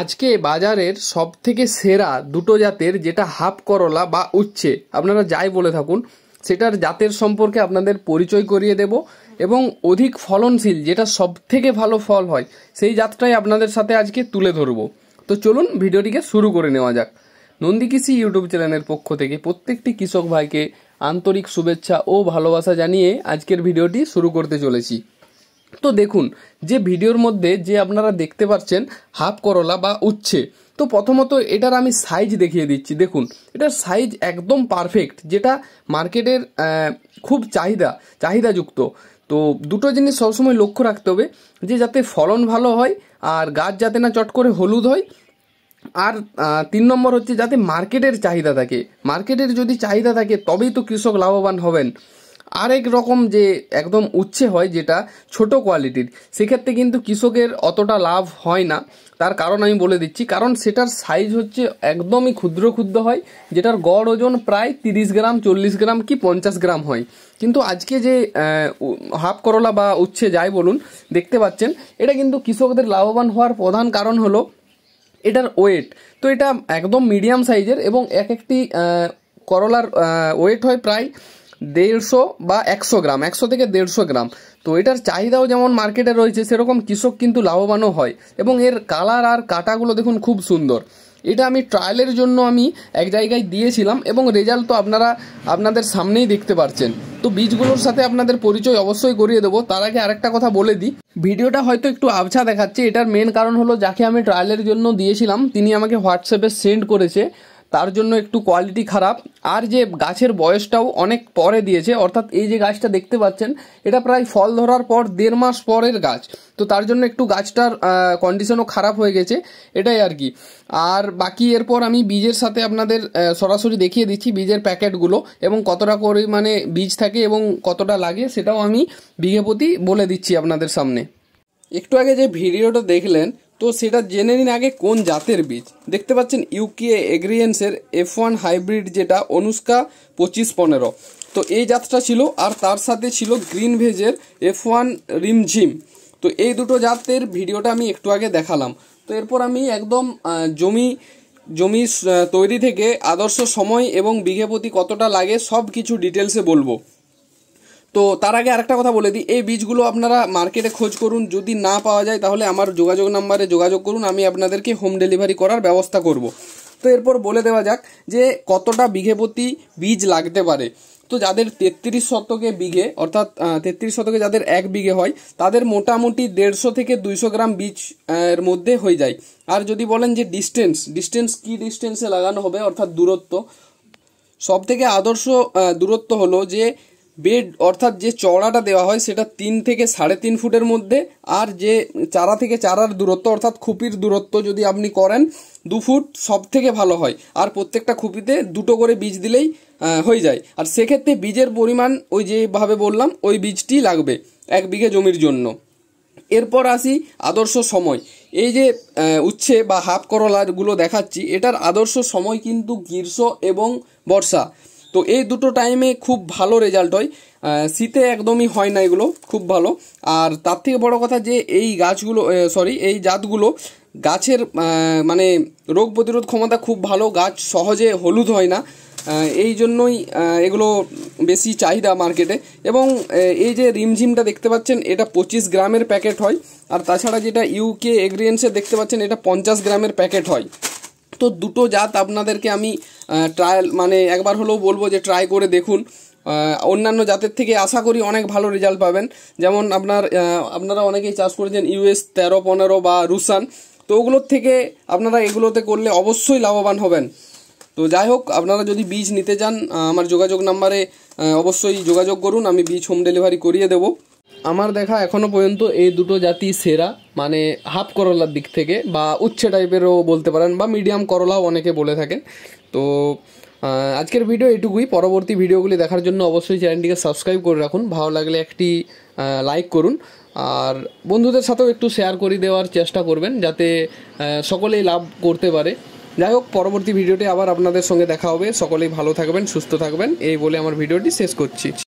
আজকে বাজারের সব থেকে সেরা দুটো জাতের যেটা হাফ করলা বা উচ্ছে আপনারা যাই বলে থাকুন সেটার জাতের সম্পর্কে আপনাদের পরিচয় করিয়ে দেব এবং অধিক ফলনশীল যেটা সব থেকে ভালো ফল হয় সেই জাতটাই আপনাদের সাথে আজকে তুলে ধরব তো চলুন ভিডিওটিকে শুরু করে নেওয়া যাক নন্দী কৃষি ইউটিউব চ্যানেলের পক্ষ থেকে প্রত্যেকটি কৃষক ভাইকে আন্তরিক শুভেচ্ছা ও ভালোবাসা জানিয়ে আজকের ভিডিওটি শুরু করতে চলেছি তো দেখুন যে ভিডিওর মধ্যে যে আপনারা দেখতে পাচ্ছেন হাফ করলা বা উচ্ছে তো প্রথমত এটার আমি সাইজ দেখিয়ে দিচ্ছি দেখুন এটার সাইজ একদম পারফেক্ট যেটা মার্কেটের খুব চাহিদা চাহিদাযুক্ত তো দুটো জিনিস সবসময় লক্ষ্য রাখতে হবে যে যাতে ফলন ভালো হয় আর গাছ যাতে না চট করে হলুদ হয় আর তিন নম্বর হচ্ছে যাতে মার্কেটের চাহিদা থাকে মার্কেটের যদি চাহিদা থাকে তবেই তো কৃষক লাভবান হবেন আরেক রকম যে একদম উচ্ছে হয় যেটা ছোট কোয়ালিটির সেক্ষেত্রে কিন্তু কৃষকের অতটা লাভ হয় না তার কারণ আমি বলে দিচ্ছি কারণ সেটার সাইজ হচ্ছে একদমই ক্ষুদ্র ক্ষুদ্র হয় যেটার গড় ওজন প্রায় তিরিশ গ্রাম চল্লিশ গ্রাম কি পঞ্চাশ গ্রাম হয় কিন্তু আজকে যে হাফ করলা বা উচ্ছে যায় বলুন দেখতে পাচ্ছেন এটা কিন্তু কৃষকদের লাভবান হওয়ার প্রধান কারণ হলো এটার ওয়েট তো এটা একদম মিডিয়াম সাইজের এবং এক একটি করলার ওয়েট হয় প্রায় দেড়শো বা একশো গ্রাম একশো থেকে দেড়শো গ্রাম তো এটার চাহিদাও যেমন মার্কেটে রয়েছে সেরকম কৃষক কিন্তু লাভবানও হয় এবং এর কালার আর কাটাগুলো দেখুন খুব সুন্দর এটা আমি ট্রায়ালের জন্য আমি এক জায়গায় দিয়েছিলাম এবং রেজাল্ট তো আপনারা আপনাদের সামনেই দেখতে পারছেন তো বীজগুলোর সাথে আপনাদের পরিচয় অবশ্যই করিয়ে দেবো তার আগে আরেকটা কথা বলে দিই ভিডিওটা হয়তো একটু আবছা দেখাচ্ছে এটার মেন কারণ হলো যাকে আমি ট্রায়ালের জন্য দিয়েছিলাম তিনি আমাকে হোয়াটসঅ্যাপে সেন্ড করেছে তার জন্য একটু কোয়ালিটি খারাপ আর যে গাছের বয়সটাও অনেক পরে দিয়েছে অর্থাৎ এই যে গাছটা দেখতে পাচ্ছেন এটা প্রায় ফল ধরার পর দেড় মাস পরের গাছ তো তার জন্য একটু গাছটার কন্ডিশনও খারাপ হয়ে গেছে এটাই আর কি আর বাকি এরপর আমি বীজের সাথে আপনাদের সরাসরি দেখিয়ে দিচ্ছি বীজের প্যাকেটগুলো এবং কতটা করে মানে বীজ থাকে এবং কতটা লাগে সেটাও আমি বিঘে প্রতি বলে দিচ্ছি আপনাদের সামনে একটু আগে যে ভিডিওটা দেখলেন তো সেটা জেনে নিন আগে কোন জাতের বীজ দেখতে পাচ্ছেন ইউকে এগ্রিয়েন্সের এফ ওয়ান হাইব্রিড যেটা অনুষ্কা পঁচিশ পনেরো তো এই জাতটা ছিল আর তার সাথে ছিল গ্রিন ভেজের এফ ওয়ান রিমঝিম তো এই দুটো জাতের ভিডিওটা আমি একটু আগে দেখালাম তো এরপর আমি একদম জমি জমি তৈরি থেকে আদর্শ সময় এবং বিঘে প্রতি কতটা লাগে সব কিছু ডিটেলসে বলবো তো তার আগে আরেকটা কথা বলে দিই এই বীজগুলো আপনারা মার্কেটে খোঁজ করুন যদি না পাওয়া যায় তাহলে আমার যোগাযোগ নাম্বারে যোগাযোগ করুন আমি আপনাদেরকে হোম ডেলিভারি করার ব্যবস্থা করব তো এরপর বলে দেওয়া যাক যে কতটা বিঘে প্রতি বীজ লাগতে পারে তো যাদের তেত্রিশ শতকে বিঘে অর্থাৎ তেত্রিশ শতকে যাদের এক বিঘে হয় তাদের মোটামুটি দেড়শো থেকে দুইশো গ্রাম বীজ এর মধ্যে হয়ে যায় আর যদি বলেন যে ডিস্টেন্স ডিস্টেন্স কি ডিস্টেন্সে লাগানো হবে অর্থাৎ দূরত্ব সব থেকে আদর্শ দূরত্ব হলো যে বেড অর্থাৎ যে চওড়াটা দেওয়া হয় সেটা তিন থেকে সাড়ে তিন ফুটের মধ্যে আর যে চারা থেকে চারার দূরত্ব অর্থাৎ খুপির দূরত্ব যদি আপনি করেন দু ফুট সব থেকে ভালো হয় আর প্রত্যেকটা খুপিতে দুটো করে বীজ দিলেই হয়ে যায় আর সেক্ষেত্রে বীজের পরিমাণ ওই যেভাবে বললাম ওই বীজটি লাগবে এক বিঘে জমির জন্য এরপর আসি আদর্শ সময় এই যে উচ্ছে বা হাফ করলাগুলো দেখাচ্ছি এটার আদর্শ সময় কিন্তু গ্রীষ্ম এবং বর্ষা তো এই দুটো টাইমে খুব ভালো রেজাল্ট হয় শীতে একদমই হয় না এগুলো খুব ভালো আর তার থেকে বড় কথা যে এই গাছগুলো সরি এই জাতগুলো গাছের মানে রোগ প্রতিরোধ ক্ষমতা খুব ভালো গাছ সহজে হলুদ হয় না এই জন্যই এগুলো বেশি চাহিদা মার্কেটে এবং এই যে রিমঝিমটা দেখতে পাচ্ছেন এটা পঁচিশ গ্রামের প্যাকেট হয় আর তাছাড়া যেটা ইউকে এগ্রিয়েন্সে দেখতে পাচ্ছেন এটা পঞ্চাশ গ্রামের প্যাকেট হয় তো দুটো জাত আপনাদেরকে আমি ট্রায়াল মানে একবার হলেও বলবো যে ট্রাই করে দেখুন অন্যান্য জাতের থেকে আশা করি অনেক ভালো রেজাল্ট পাবেন যেমন আপনার আপনারা অনেকেই চাষ করেছেন ইউএস তেরো পনেরো বা রুসান তো ওগুলোর থেকে আপনারা এগুলোতে করলে অবশ্যই লাভবান হবেন তো যাই হোক আপনারা যদি বীজ নিতে চান আমার যোগাযোগ নাম্বারে অবশ্যই যোগাযোগ করুন আমি বীজ হোম ডেলিভারি করিয়ে দেবো আমার দেখা এখনও পর্যন্ত এই দুটো জাতি সেরা মানে হাফ করলার দিক থেকে বা উচ্ছে টাইপেরও বলতে পারেন বা মিডিয়াম করলাও অনেকে বলে থাকেন তো আজকের ভিডিও এটুকুই পরবর্তী ভিডিওগুলি দেখার জন্য অবশ্যই চ্যানেলটিকে সাবস্ক্রাইব করে রাখুন ভালো লাগলে একটি লাইক করুন আর বন্ধুদের সাথেও একটু শেয়ার করে দেওয়ার চেষ্টা করবেন যাতে সকলেই লাভ করতে পারে যাই হোক পরবর্তী ভিডিওটি আবার আপনাদের সঙ্গে দেখা হবে সকলেই ভালো থাকবেন সুস্থ থাকবেন এই বলে আমার ভিডিওটি শেষ করছি